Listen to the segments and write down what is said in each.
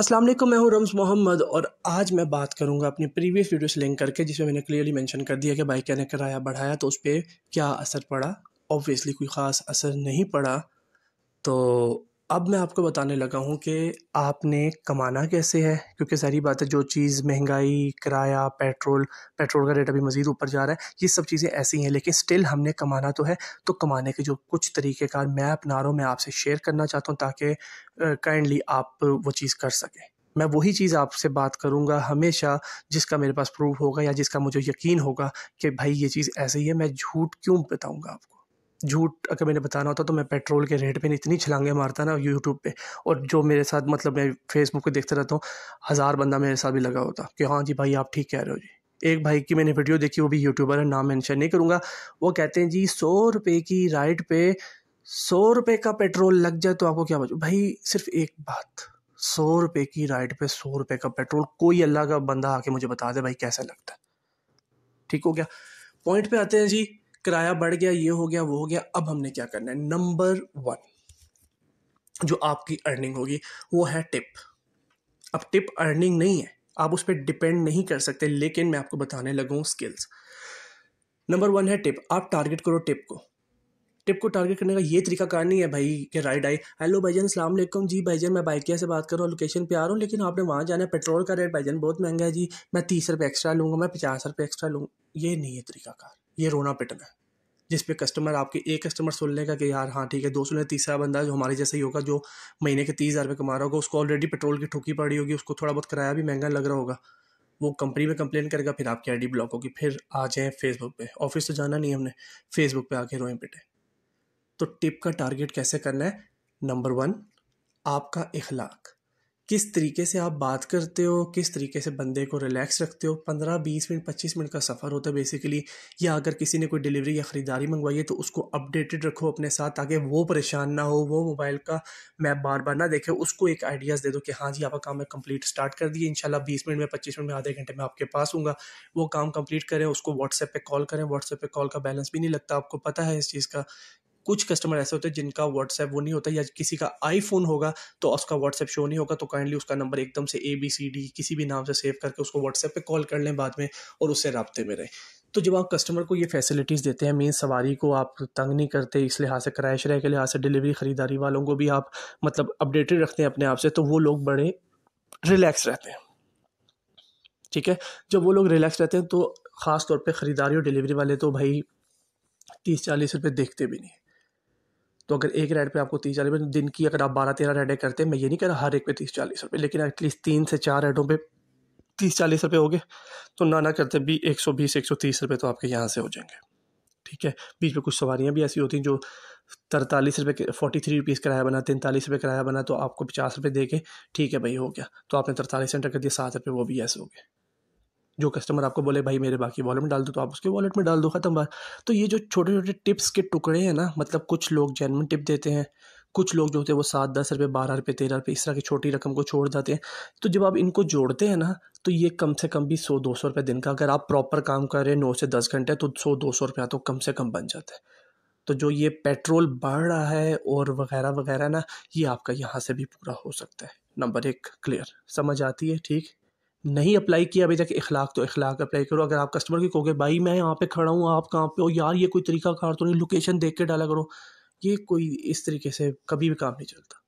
अस्सलाम वालेकुम मैं हूं रम्स मोहम्मद और आज मैं बात करूंगा अपनी प्रीवियस वीडियो से लिंक करके जिसमें मैंने क्लियरली मेंशन कर दिया कि बाइक ने किराया बढ़ाया तो उस पर क्या असर पड़ा ऑब्वियसली कोई ख़ास असर नहीं पड़ा तो अब मैं आपको बताने लगा हूँ कि आपने कमाना कैसे है क्योंकि सारी बात है जो चीज़ महंगाई किराया पेट्रोल पेट्रोल का रेट अभी मज़ीद ऊपर जा रहा है ये सब चीज़ें ऐसी हैं लेकिन स्टिल हमने कमाना तो है तो कमाने के जो कुछ तरीक़ेकार मैं अपना रहा हूँ मैं आपसे शेयर करना चाहता हूँ ताकि काइंडली आप वो चीज़ कर सकें मैं वही चीज़ आपसे बात करूँगा हमेशा जिसका मेरे पास प्रूफ होगा या जिसका मुझे यकीन होगा कि भाई ये चीज़ ऐसे ही है मैं झूठ क्यों बताऊँगा आपको झूठ अगर मैंने बताना होता तो मैं पेट्रोल के रेट पे इतनी छलांगे मारता ना यूट्यूब पे और जो मेरे साथ मतलब मैं फेसबुक पे देखता रहता हूँ हज़ार बंदा मेरे साथ भी लगा होता कि हाँ जी भाई आप ठीक कह रहे हो जी एक भाई की मैंने वीडियो देखी वो भी यूट्यूबर है नाम मैंशन नहीं करूँगा वो कहते हैं जी सौ रुपये की राइड पे सौ रुपये का पेट्रोल लग जाए तो आपको क्या बचो भाई सिर्फ एक बात सौ रुपये की राइड पे सौ रुपये का पेट्रोल कोई अल्लाह का बंदा आके मुझे बता दे भाई कैसा लगता है ठीक हो गया पॉइंट पे आते हैं जी किराया बढ़ गया ये हो गया वो हो गया अब हमने क्या करना है नंबर वन जो आपकी अर्निंग होगी वो है टिप अब टिप अर्निंग नहीं है आप उस पर डिपेंड नहीं कर सकते लेकिन मैं आपको बताने लगूँ स्किल्स नंबर वन है टिप आप टारगेट करो टिप को टिप को टारगेट करने का ये तरीका कार नहीं है भाई कि राइड आई हेलो भाईजन सलाम अलैकुम जी भाईजन मैं बाइकिया से बात कर रहा हूँ लोकेशन पे आ रहा हूँ लेकिन आपने वहाँ जाना है पेट्रोल का रेट भाईजन बहुत महंगा है जी मैं तीस रुपये एक्स्ट्रा लूँगा मैं पचास रुपये एक्स्ट्रा लूँगा ये नहीं है तरीका कार ये रोना पिटना है जिस पे कस्टमर आपके एक कस्टमर सुन लेगा कि यार हाँ ठीक है दो ले तीसरा बंदा जो हमारे जैसे ही होगा जो महीने के तीस हज़ार रुपये कमा रहा होगा उसको ऑलरेडी पेट्रोल की ठोकी पड़ी होगी उसको थोड़ा बहुत किराया भी महंगा लग रहा होगा वो कंपनी में कंप्लेन करेगा फिर आपकी आईडी ब्लॉक होगी फिर आ जाएँ फेसबुक पे ऑफिस तो जाना नहीं हमने फेसबुक पे आके रोए पिटे तो टिप का टारगेट कैसे करना है नंबर वन आपका इखलाक किस तरीके से आप बात करते हो किस तरीके से बंदे को रिलैक्स रखते हो पंद्रह बीस मिनट पच्चीस मिनट का सफ़र होता है बेसिकली या अगर किसी ने कोई डिलीवरी या ख़रीदारी मंगवाई है तो उसको अपडेटेड रखो अपने साथ ताकि वो परेशान ना हो वो मोबाइल का मैप बार बार ना देखे उसको एक आइडियाज़ दे दो कि हाँ जी आपका काम है कंप्लीट स्टार्ट कर दिए इनशाला बीस मिनट में पच्चीस मिनट में आधे घंटे में आपके पास हूँ वो काम कम्प्लीट करें उसको व्हाट्सएप पर कॉल करें व्हाट्सएप पर कॉल का बैलेंस भी नहीं लगता आपको पता है इस चीज़ का कुछ कस्टमर ऐसे होते हैं जिनका व्हाट्सएप वो नहीं होता या किसी का आईफोन होगा तो उसका व्हाट्सएप शो नहीं होगा तो काइंडली उसका नंबर एकदम से ए बी सी डी किसी भी नाम से सेव करके उसको व्हाट्सएप पे कॉल कर लें बाद में और उससे रबते में रहें तो जब आप कस्टमर को ये फैसिलिटीज़ देते हैं मेन सवारी को आप तंग नहीं करते इस लिहाज से कराए शराय के लिहाज से डिलीवरी ख़रीदारी वालों को भी आप मतलब अपडेटेड रखते हैं अपने आप से तो वो लोग बड़े रिलैक्स रहते हैं ठीक है जब वो लोग रिलैक्स रहते हैं तो ख़ास तौर पे ख़रीदारी और डिलीवरी वाले तो भाई तीस चालीस रुपये देखते भी नहीं तो अगर एक रेड पे आपको तीस चालीस रुपये दिन की अगर आप बारह तेरह रेडें करते हैं मैं ये नहीं कह रहा हर एक पे तीस चालीस रुपये लेकिन एटलीस्ट तीन से चार रेडों पे तीस चालीस रुपये हो गए तो ना ना करते भी एक सौ बीस एक सौ तीस रुपये तो आपके यहाँ से हो जाएंगे ठीक है बीच में कुछ सवारियाँ भी ऐसी होती हैं जो तरतालीस रुपये फोर्टी थ्री रुपीज़ किराया बना तैंतालीस रुपये किराया बना तो आपको पचास रुपये दे के ठीक है भाई हो गया तो आपने तरतालीस सेंटर कर दिया सात रुपये वो भी ऐसे हो गए जो कस्टमर आपको बोले भाई मेरे बाकी वॉलेट में डाल दो तो आप उसके वॉलेट में डाल दो ख़त्म बात तो ये जो छोटे छोटे टिप्स के टुकड़े हैं ना मतलब कुछ लोग जेनवन टिप देते हैं कुछ लोग जो होते हैं वो सात दस रुपये बारह रुपये तेरह रुपये इस तरह की छोटी रकम को छोड़ जाते हैं तो जब आप इनको जोड़ते हैं ना तो ये कम से कम भी सौ दो सौ रुपये दिन का अगर आप प्रॉपर काम कर रहे हैं नौ से दस घंटे तो सौ दो सौ रुपया तो कम से कम बन जाता है तो जो ये पेट्रोल बढ़ रहा है और वगैरह वगैरह ना ये आपका यहाँ से भी पूरा हो सकता है नंबर एक क्लियर समझ आती है ठीक नहीं अप्लाई किया अभी तक इखलाक तो इखलाक अप्लाई करो अगर आप कस्टमर की कहोगे भाई मैं यहाँ पे खड़ा हूँ आप कहाँ पे हो यार ये कोई तरीका कार तो नहीं लोकेशन देख के डाला करो ये कोई इस तरीके से कभी भी काम नहीं चलता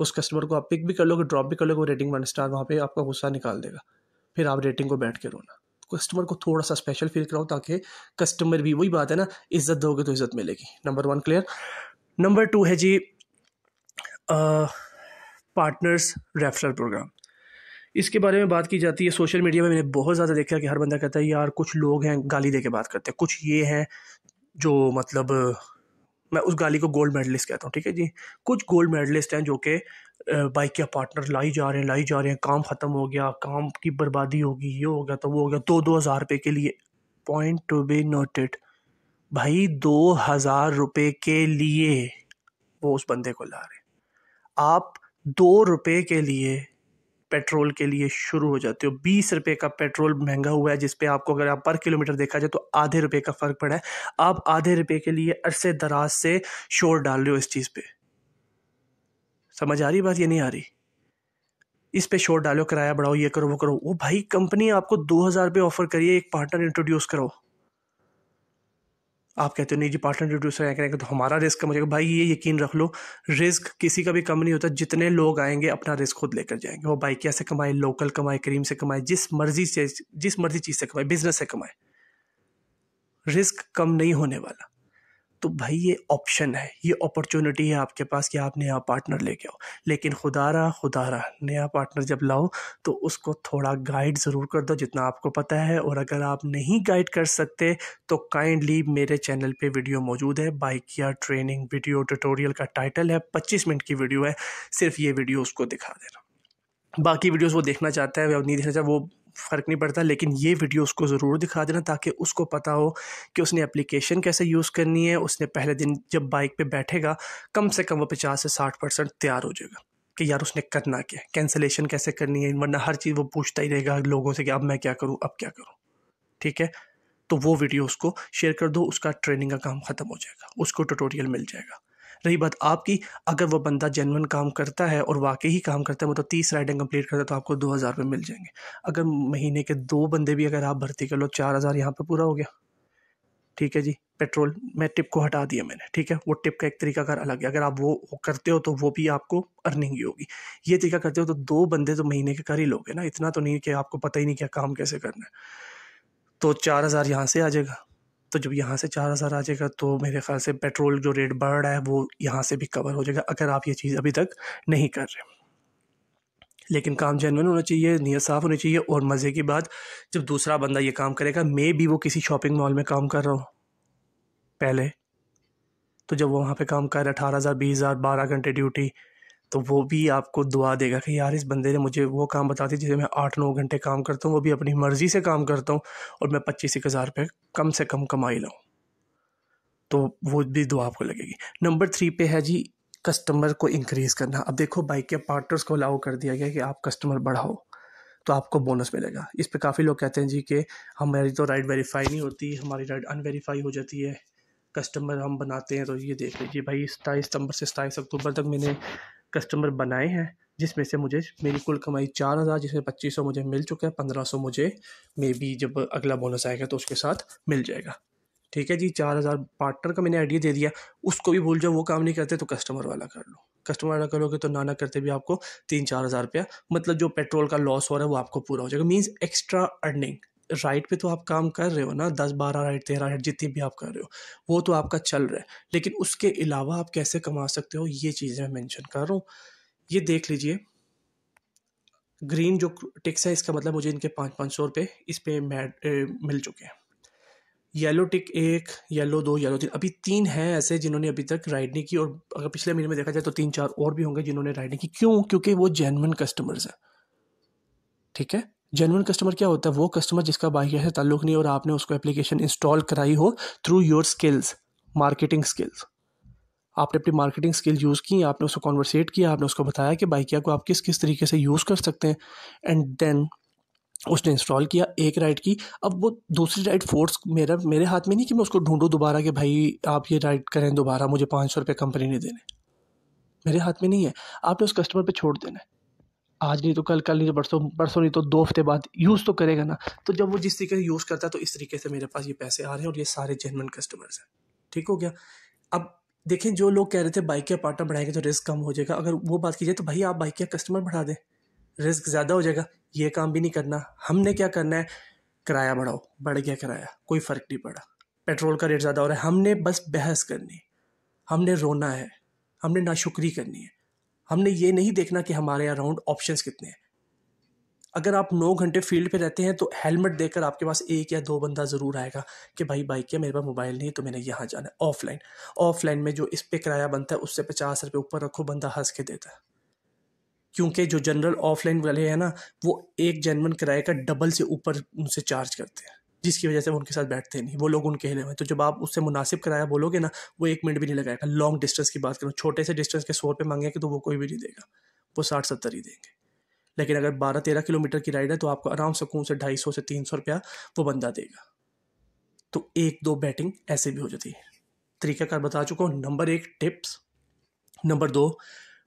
उस कस्टमर को आप पिक भी कर लोगे ड्रॉप भी कर लोगे रेटिंग वन स्टार वहाँ पर आपका गुस्सा निकाल देगा फिर आप रेटिंग को बैठ के रोना कस्टमर को थोड़ा सा स्पेशल फील कराओ ताकि कस्टमर भी वही बात है ना इज्जत दोगे तो इज्जत मिलेगी number one clear number two है जी पार्टनर्स रेफरल प्रोग्राम इसके बारे में बात की जाती है सोशल मीडिया में मैंने बहुत ज़्यादा देखा कि हर बंदा कहता है यार कुछ लोग हैं गाली दे के बात करते हैं कुछ ये हैं जो मतलब मैं उस गाली को गोल्ड मेडलिस्ट कहता हूँ ठीक है जी कुछ गोल्ड मेडलिस्ट हैं जो कि बाइक के पार्टनर लाई जा रहे हैं लाई जा रहे हैं काम ख़त्म हो गया काम की बर्बादी होगी ये हो गया तो वो हो गया दो तो दो हज़ार रुपये के लिए पॉइंट टू बी नोटेड भाई दो हज़ार रुपये के लिए वो उस बंदे को ला रहे हैं आप दो रुपये के लिए पेट्रोल के लिए शुरू हो जाते हो बीस रुपए का पेट्रोल महंगा हुआ है पे आपको अगर आप पर किलोमीटर देखा जाए तो आधे रुपए का फ़र्क पड़ा है आप आधे रुपए के लिए अरसे दराज से शोर डाल रहे हो इस चीज़ पे समझ आ रही बात ये नहीं आ रही इस पे शोर डालो किराया बढ़ाओ ये करो वो करो वो भाई कंपनी आपको दो हज़ार रुपये ऑफर करिए एक पार्टनर इंट्रोड्यूस करो आप कहते हो नहीं जी पार्टनर प्रोड्यूसर है करेंगे तो हमारा रिस्क कम हो जाएगा भाई ये यकीन रख लो रिस्क किसी का भी कम नहीं होता जितने लोग आएंगे अपना रिस्क खुद लेकर जाएंगे वो बाइकिया से कमाए लोकल कमाए क्रीम से कमाए जिस मर्जी से जिस मर्जी चीज़ से कमाए बिजनेस से कमाए रिस्क कम नहीं होने वाला तो भाई ये ऑप्शन है ये अपॉर्चुनिटी है आपके पास कि आप नया पार्टनर लेके आओ लेकिन खुदा खुदारा नया पार्टनर जब लाओ तो उसको थोड़ा गाइड ज़रूर कर दो जितना आपको पता है और अगर आप नहीं गाइड कर सकते तो काइंडली मेरे चैनल पे वीडियो मौजूद है बाइक या ट्रेनिंग वीडियो ट्यूटोरियल का टाइटल है पच्चीस मिनट की वीडियो है सिर्फ ये वीडियो उसको दिखा देना बाकी वीडियोस वो देखना चाहता है या नहीं देखना चाहता वो फ़र्क नहीं पड़ता लेकिन ये वीडियो उसको ज़रूर दिखा देना ताकि उसको पता हो कि उसने एप्लीकेशन कैसे यूज़ करनी है उसने पहले दिन जब बाइक पे बैठेगा कम से कम वो पचास से साठ परसेंट तैयार हो जाएगा कि यार उसने करना क्या है कैंसिलेशन कैसे करनी है वरना हर चीज़ वो पूछता ही रहेगा लोगों से कि अब मैं क्या करूँ अब क्या करूँ ठीक है तो वो वीडियो उसको शेयर कर दो उसका ट्रेनिंग का काम ख़त्म हो जाएगा उसको ट्यूटोरियल मिल जाएगा रही बात आपकी अगर वो बंदा जेनवन काम करता है और वाकई ही काम करता है मतलब तीस राइडिंग कंप्लीट करता है तो आपको दो हज़ार रुपये मिल जाएंगे अगर महीने के दो बंदे भी अगर आप भर्ती कर लो चार हज़ार यहाँ पर पूरा हो गया ठीक है जी पेट्रोल मैं टिप को हटा दिया मैंने ठीक है वो टिप का एक तरीका कर अलग है अगर आप वो करते हो तो वो भी आपको अर्निंग ही होगी ये तरीका करते हो तो दो बंदे तो महीने के कर ही लोगे ना इतना तो नहीं कि आपको पता ही नहीं क्या काम कैसे करना है तो चार हज़ार यहाँ से आ जाएगा तो जब यहाँ से चार हज़ार आ जाएगा तो मेरे ख्याल से पेट्रोल जो रेट बढ़ रहा है वो यहाँ से भी कवर हो जाएगा अगर आप ये चीज़ अभी तक नहीं कर रहे लेकिन काम जेनवन होना चाहिए नीयत साफ़ होनी चाहिए और मज़े की बात जब दूसरा बंदा ये काम करेगा मे भी वो किसी शॉपिंग मॉल में काम कर रहा हूँ पहले तो जब वो वहाँ पे काम कर रहा है अठारह हज़ार बीस हज़ार बारह घंटे ड्यूटी तो वो भी आपको दुआ देगा कि यार इस बंदे ने मुझे वो काम बता दिया जिसे मैं आठ नौ घंटे काम करता हूँ वो भी अपनी मर्ज़ी से काम करता हूँ और मैं पच्चीस एक हज़ार रुपये कम से कम कमाई लाऊँ तो वो भी दुआ आपको लगेगी नंबर थ्री पे है जी कस्टमर को इंक्रीज़ करना अब देखो बाइक के पार्टनर्स को अलाउ कर दिया गया कि आप कस्टमर बढ़ाओ तो आपको बोनस मिलेगा इस पर काफ़ी लोग कहते हैं जी कि हमारी तो राइड वेरीफाई नहीं होती हमारी राइड अनवेरीफाई हो जाती है कस्टमर हम बनाते हैं तो ये देख लीजिए भाई सताईस सितंबर से सताईस अक्टूबर तक मैंने कस्टमर बनाए हैं जिसमें से मुझे मेरी कुल कमाई चार हज़ार जिसमें पच्चीस सौ मुझे मिल चुका है पंद्रह सौ मुझे मे बी जब अगला बोनस आएगा तो उसके साथ मिल जाएगा ठीक है जी चार हज़ार पार्टनर का मैंने आइडिया दे दिया उसको भी भूल जाओ वो काम नहीं करते तो कस्टमर वाला कर लो कस्टमर वाला करोगे तो ना ना करते भी आपको तीन चार हज़ार रुपया मतलब जो पेट्रोल का लॉस हो रहा है वो आपको पूरा हो जाएगा मीन्स एक्स्ट्रा अर्निंग राइट पे तो आप काम कर रहे हो ना दस बारह राइट तेरह राइट जितनी भी आप कर रहे हो वो तो आपका चल रहा है लेकिन उसके अलावा आप कैसे कमा सकते हो ये चीज़ें मैं मैंशन कर रहा हूँ ये देख लीजिए ग्रीन जो टिक्स है इसका मतलब मुझे इनके पाँच पाँच सौ रुपये इस पर मिल चुके हैं येलो टिक एक येलो दो येलो तीन अभी तीन हैं ऐसे जिन्होंने अभी तक राइड नहीं की और अगर पिछले महीने में देखा जाए तो तीन चार और भी होंगे जिन्होंने राइड नहीं की क्यों क्योंकि वो जेनवन कस्टमर्स हैं ठीक है जेनवन कस्टमर क्या होता है वो कस्टमर जिसका बाहर से ताल्लुक नहीं और आपने उसको एप्लीकेशन इंस्टॉल कराई हो through your skills marketing skills आपने अपनी मार्केटिंग स्किल यूज़ की आपने उसको कॉन्वर्सेट किया आपने उसको बताया कि बाइकिया को आप किस किस तरीके से यूज़ कर सकते हैं एंड देन उसने इंस्टॉल किया एक राइड की अब वो दूसरी राइड फोर्स मेरा मेरे हाथ में नहीं कि मैं उसको ढूंढूं दोबारा कि भाई आप ये राइड करें दोबारा मुझे पाँच सौ रुपये कंपनी ने देने मेरे हाथ में नहीं है आपने उस कस्टमर पर छोड़ देना है आज नहीं तो कल कल नहीं तो परसों परसों नहीं तो दो हफ्ते बाद यूज़ तो करेगा ना तो जब वो जिस तरीके से यूज़ करता है तो इस तरीके से मेरे पास ये पैसे आ रहे हैं और ये सारे जेनवन कस्टमर्स हैं ठीक हो गया अब देखें जो लोग कह रहे थे बाइक के पार्टनर बढ़ाएंगे तो रिस्क कम हो जाएगा अगर वो बात की जाए तो भाई आप बाइक का कस्टमर बढ़ा दें रिस्क ज़्यादा हो जाएगा ये काम भी नहीं करना हमने क्या करना है किराया बढ़ाओ बढ़ गया किराया कोई फ़र्क नहीं पड़ा पेट्रोल का रेट ज़्यादा हो रहा है हमने बस बहस करनी हमने रोना है हमने नाशुक्री करनी है हमने ये नहीं देखना कि हमारे अराउंड ऑप्शंस कितने हैं अगर आप नौ घंटे फील्ड पे रहते हैं तो हेलमेट देकर आपके पास एक या दो बंदा ज़रूर आएगा कि भाई बाइक है मेरे पास मोबाइल नहीं है तो मैंने यहाँ जाना है ऑफलाइन ऑफलाइन में जो इस पर किराया बनता है उससे पचास रुपये ऊपर रखो बंदा हंस के देता है क्योंकि जो जनरल ऑफलाइन वाले हैं ना वो एक जनवन किराए का डबल से ऊपर उनसे चार्ज करते हैं जिसकी वजह से वो उनके साथ बैठते नहीं वो लोग उनके हिले हुए तो जब आप उससे मुनासिब कराया बोलोगे ना वो एक मिनट भी नहीं लगाएगा लॉन्ग डिस्टेंस की बात करूँ छोटे से डिस्टेंस के सौ रुपये मांगेंगे तो वो कोई भी नहीं देगा वो साठ सत्तर ही देंगे लेकिन अगर बारह तेरह किलोमीटर की राइड है तो आपको आराम सुकून से ढाई सौ से तीन सौ रुपया वो बंदा देगा तो एक दो बैटिंग ऐसे भी हो जाती है तरीकाकार बता चुका हूँ नंबर एक टिप्स नंबर दो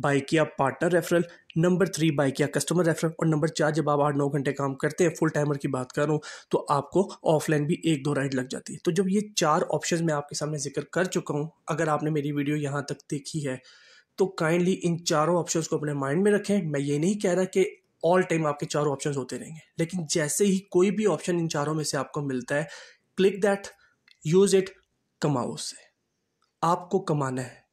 बाई किया partner referral number three buy किया कस्टमर रेफरल और नंबर चार जब आप आठ नौ घंटे काम करते हैं फुल टाइमर की बात करूँ तो आपको ऑफलाइन भी एक दो राइड लग जाती है तो जब ये चार ऑप्शन मैं आपके सामने जिक्र कर चुका हूँ अगर आपने मेरी वीडियो यहाँ तक देखी है तो काइंडली इन चारों ऑप्शन को अपने माइंड में रखें मैं ये नहीं कह रहा कि ऑल टाइम आपके चारों ऑप्शन होते रहेंगे लेकिन जैसे ही कोई भी ऑप्शन इन चारों में से आपको मिलता है क्लिक दैट यूज़ इट कमाओ उससे आपको कमाना है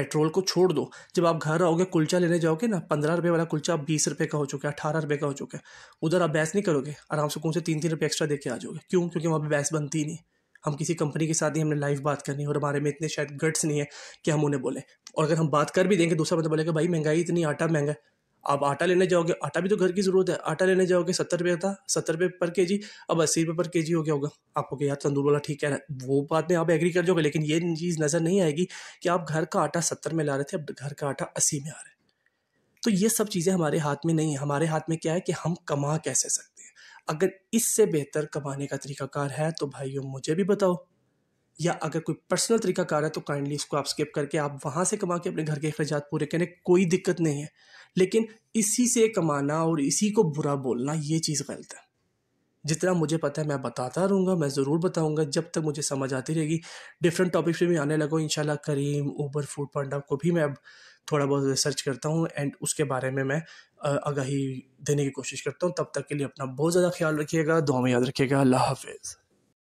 पेट्रोल को छोड़ दो जब आप घर आओगे कुलचा लेने जाओगे ना पंद्रह रुपये वाला कुलचा अब बीस रुपये का हो चुका है अठारह रुपये का हो चुका है उधर आप बहस नहीं करोगे आराम से कौन से तीन तीन रुपये एक्स्ट्रा दे के आ जाओगे क्यों क्योंकि वहाँ पर बहस बनती नहीं हम किसी कंपनी के साथ ही हमने लाइव बात करनी है और हमारे में इतने शायद गट्स नहीं है कि हम उन्हें बोलें और अगर हम बात कर भी देंगे दूसरा बंदा बोलेगा भाई महंगाई इतनी आटा महंगा है आप आटा लेने जाओगे आटा भी तो घर की ज़रूरत है आटा लेने जाओगे सत्तर रुपये था सत्तर रुपये पर के जी अब अस्सी रुपये पर के जी हो गया होगा आपको क्या यार तंदूर वाला ठीक है ना वो बात में आप एग्री कर जाओगे लेकिन ये चीज़ नज़र नहीं आएगी कि आप घर का आटा सत्तर में ला रहे थे अब घर का आटा अस्सी में आ रहा है तो ये सब चीज़ें हमारे हाथ में नहीं है हमारे हाथ में क्या है कि हम कमा कैसे सकते हैं अगर इससे बेहतर कमाने का तरीकाकार है तो भाइयों मुझे भी बताओ या अगर कोई पर्सनल तरीकाकार है तो काइंडली इसको आप स्किप करके आप वहाँ से कमा के अपने घर के अखराज पूरे करें कोई दिक्कत नहीं है लेकिन इसी से कमाना और इसी को बुरा बोलना ये चीज़ गलत है जितना मुझे पता है मैं बताता रहूँगा मैं ज़रूर बताऊँगा जब तक मुझे समझ आती रहेगी डिफरेंट टॉपिक्स पे भी आने लगो इन करीम ऊबर फूड पांडा को भी मैं अब थोड़ा बहुत रिसर्च करता हूँ एंड उसके बारे में मैं आगाही देने की कोशिश करता हूँ तब तक के लिए अपना बहुत ज़्यादा ख्याल रखिएगा दुआ में याद रखिएगा अल्लाह हाफिज़